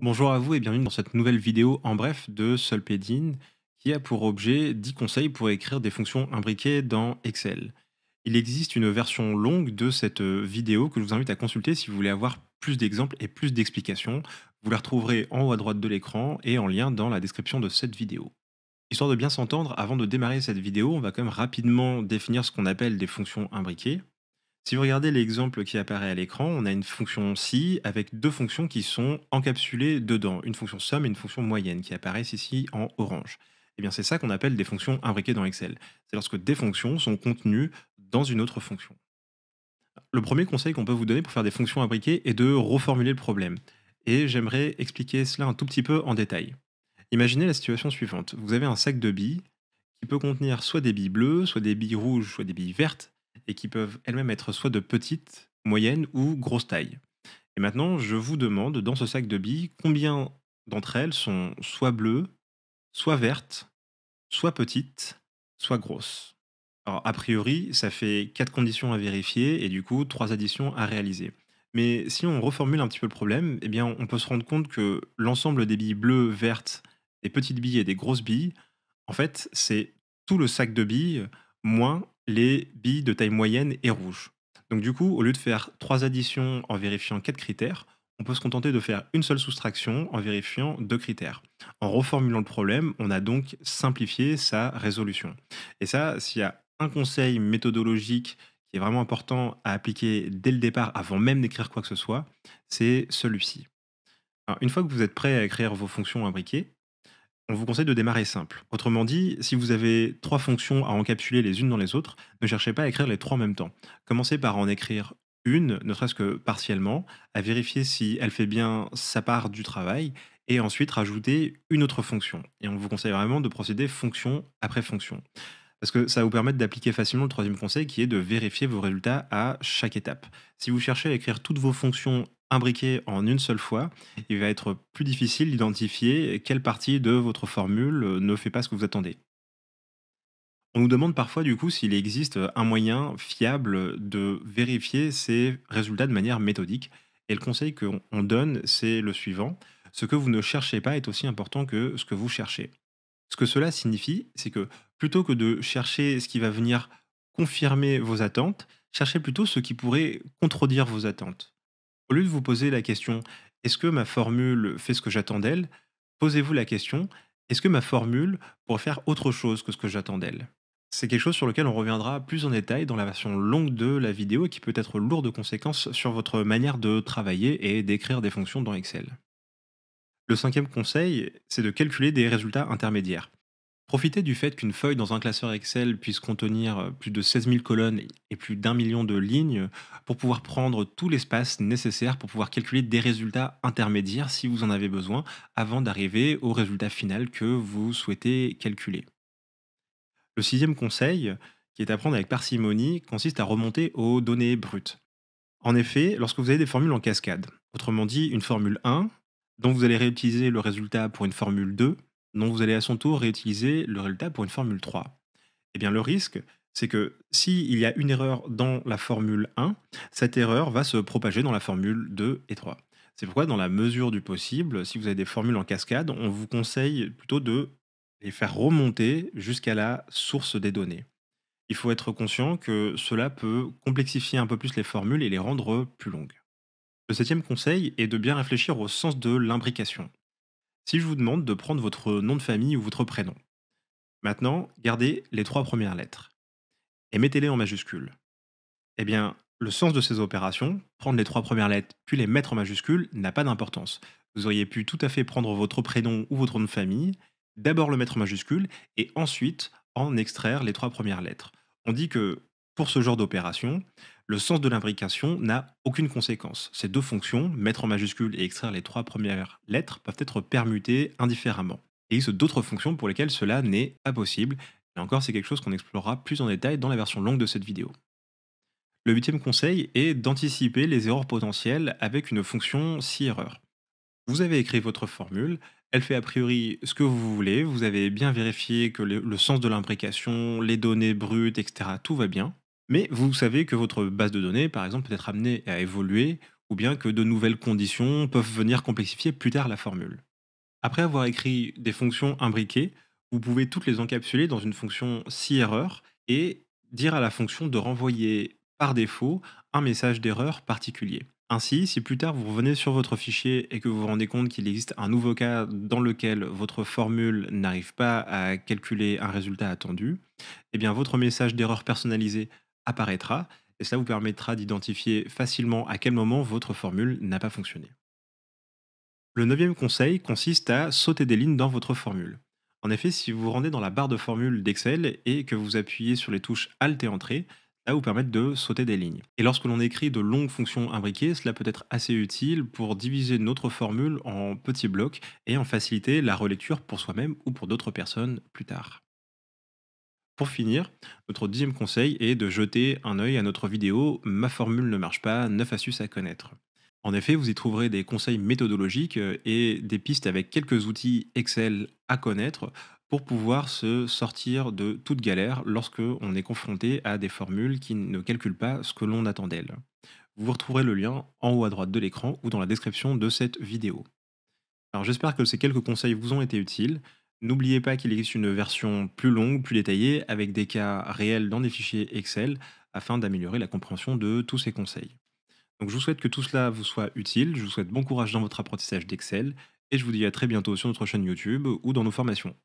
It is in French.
Bonjour à vous et bienvenue dans cette nouvelle vidéo en bref de Solpedine qui a pour objet 10 conseils pour écrire des fonctions imbriquées dans Excel. Il existe une version longue de cette euh, vidéo que je vous invite à consulter si vous voulez avoir plus d'exemples et plus d'explications. Vous la retrouverez en haut à droite de l'écran et en lien dans la description de cette vidéo. Histoire de bien s'entendre, avant de démarrer cette vidéo, on va quand même rapidement définir ce qu'on appelle des fonctions imbriquées. Si vous regardez l'exemple qui apparaît à l'écran, on a une fonction si avec deux fonctions qui sont encapsulées dedans, une fonction somme et une fonction moyenne qui apparaissent ici en orange. Eh bien, c'est ça qu'on appelle des fonctions imbriquées dans Excel. C'est lorsque des fonctions sont contenues dans une autre fonction. Le premier conseil qu'on peut vous donner pour faire des fonctions imbriquées est de reformuler le problème. Et j'aimerais expliquer cela un tout petit peu en détail. Imaginez la situation suivante. Vous avez un sac de billes qui peut contenir soit des billes bleues, soit des billes rouges, soit des billes vertes, et qui peuvent elles-mêmes être soit de petite, moyenne ou grosse taille. Et maintenant, je vous demande, dans ce sac de billes, combien d'entre elles sont soit bleues, soit vertes, soit petites, soit grosses. Alors, a priori, ça fait quatre conditions à vérifier et du coup, trois additions à réaliser. Mais si on reformule un petit peu le problème, eh bien, on peut se rendre compte que l'ensemble des billes bleues, vertes, des petites billes et des grosses billes, en fait, c'est tout le sac de billes moins les billes de taille moyenne et rouge. Donc du coup, au lieu de faire trois additions en vérifiant quatre critères, on peut se contenter de faire une seule soustraction en vérifiant deux critères. En reformulant le problème, on a donc simplifié sa résolution. Et ça, s'il y a un conseil méthodologique qui est vraiment important à appliquer dès le départ, avant même d'écrire quoi que ce soit, c'est celui-ci. une fois que vous êtes prêt à écrire vos fonctions imbriquées, on vous conseille de démarrer simple. Autrement dit, si vous avez trois fonctions à encapsuler les unes dans les autres, ne cherchez pas à écrire les trois en même temps. Commencez par en écrire une, ne serait-ce que partiellement, à vérifier si elle fait bien sa part du travail, et ensuite rajouter une autre fonction. Et on vous conseille vraiment de procéder fonction après fonction. Parce que ça va vous permettre d'appliquer facilement le troisième conseil qui est de vérifier vos résultats à chaque étape. Si vous cherchez à écrire toutes vos fonctions imbriqué en une seule fois, il va être plus difficile d'identifier quelle partie de votre formule ne fait pas ce que vous attendez. On nous demande parfois du coup s'il existe un moyen fiable de vérifier ces résultats de manière méthodique. Et le conseil qu'on donne, c'est le suivant. Ce que vous ne cherchez pas est aussi important que ce que vous cherchez. Ce que cela signifie, c'est que plutôt que de chercher ce qui va venir confirmer vos attentes, cherchez plutôt ce qui pourrait contredire vos attentes. Au lieu de vous poser la question est-ce que ma formule fait ce que j'attends d'elle Posez-vous la question est-ce que ma formule pourrait faire autre chose que ce que j'attends d'elle C'est quelque chose sur lequel on reviendra plus en détail dans la version longue de la vidéo et qui peut être lourd de conséquences sur votre manière de travailler et d'écrire des fonctions dans Excel. Le cinquième conseil, c'est de calculer des résultats intermédiaires. Profitez du fait qu'une feuille dans un classeur Excel puisse contenir euh, plus de 16 000 colonnes et plus d'un million de lignes pour pouvoir prendre tout l'espace nécessaire pour pouvoir calculer des résultats intermédiaires si vous en avez besoin avant d'arriver au résultat final que vous souhaitez calculer. Le sixième conseil, qui est à prendre avec parcimonie, consiste à remonter aux données brutes. En effet, lorsque vous avez des formules en cascade, autrement dit une formule 1, dont vous allez réutiliser le résultat pour une formule 2, dont vous allez à son tour réutiliser le résultat pour une formule 3. Eh bien, le risque, c'est que s'il y a une erreur dans la formule 1, cette erreur va se propager dans la formule 2 et 3. C'est pourquoi, dans la mesure du possible, si vous avez des formules en cascade, on vous conseille plutôt de les faire remonter jusqu'à la source des données. Il faut être conscient que cela peut complexifier un peu plus les formules et les rendre plus longues. Le septième conseil est de bien réfléchir au sens de l'imbrication si je vous demande de prendre votre nom de famille ou votre prénom. Maintenant, gardez les trois premières lettres et mettez-les en majuscule. Eh bien, le sens de ces opérations, prendre les trois premières lettres puis les mettre en majuscules, n'a pas d'importance. Vous auriez pu tout à fait prendre votre prénom ou votre nom de famille, d'abord le mettre en majuscule et ensuite en extraire les trois premières lettres. On dit que pour ce genre d'opération, le sens de l'imbrication n'a aucune conséquence. Ces deux fonctions, mettre en majuscule et extraire les trois premières lettres, peuvent être permutées indifféremment. il existe d'autres fonctions pour lesquelles cela n'est pas possible. Et encore, c'est quelque chose qu'on explorera plus en détail dans la version longue de cette vidéo. Le huitième conseil est d'anticiper les erreurs potentielles avec une fonction si erreur. Vous avez écrit votre formule, elle fait a priori ce que vous voulez, vous avez bien vérifié que le sens de l'imbrication, les données brutes, etc., tout va bien. Mais vous savez que votre base de données, par exemple, peut être amenée à évoluer ou bien que de nouvelles conditions peuvent venir complexifier plus tard la formule. Après avoir écrit des fonctions imbriquées, vous pouvez toutes les encapsuler dans une fonction si erreur et dire à la fonction de renvoyer par défaut un message d'erreur particulier. Ainsi, si plus tard vous revenez sur votre fichier et que vous vous rendez compte qu'il existe un nouveau cas dans lequel votre formule n'arrive pas à calculer un résultat attendu, eh bien votre message d'erreur personnalisé apparaîtra et cela vous permettra d'identifier facilement à quel moment votre formule n'a pas fonctionné. Le neuvième conseil consiste à sauter des lignes dans votre formule. En effet, si vous vous rendez dans la barre de formule d'Excel et que vous appuyez sur les touches Alt et Entrée, cela vous permettre de sauter des lignes. Et lorsque l'on écrit de longues fonctions imbriquées, cela peut être assez utile pour diviser notre formule en petits blocs et en faciliter la relecture pour soi-même ou pour d'autres personnes plus tard. Pour finir, notre dixième conseil est de jeter un œil à notre vidéo Ma formule ne marche pas, 9 astuces à connaître. En effet, vous y trouverez des conseils méthodologiques euh, et des pistes avec quelques outils Excel à connaître pour pouvoir se sortir de toute galère lorsque on est confronté à des formules qui ne calculent pas ce que l'on attend d'elles. Vous retrouverez le lien en haut à droite de l'écran ou dans la description de cette vidéo. Alors j'espère que ces quelques conseils vous ont été utiles. N'oubliez pas qu'il existe une version plus longue, plus détaillée, avec des cas réels dans des fichiers Excel, afin d'améliorer la compréhension de tous ces conseils. Donc je vous souhaite que tout cela vous soit utile, je vous souhaite bon courage dans votre apprentissage d'Excel, et je vous dis à très bientôt sur notre chaîne YouTube ou dans nos formations.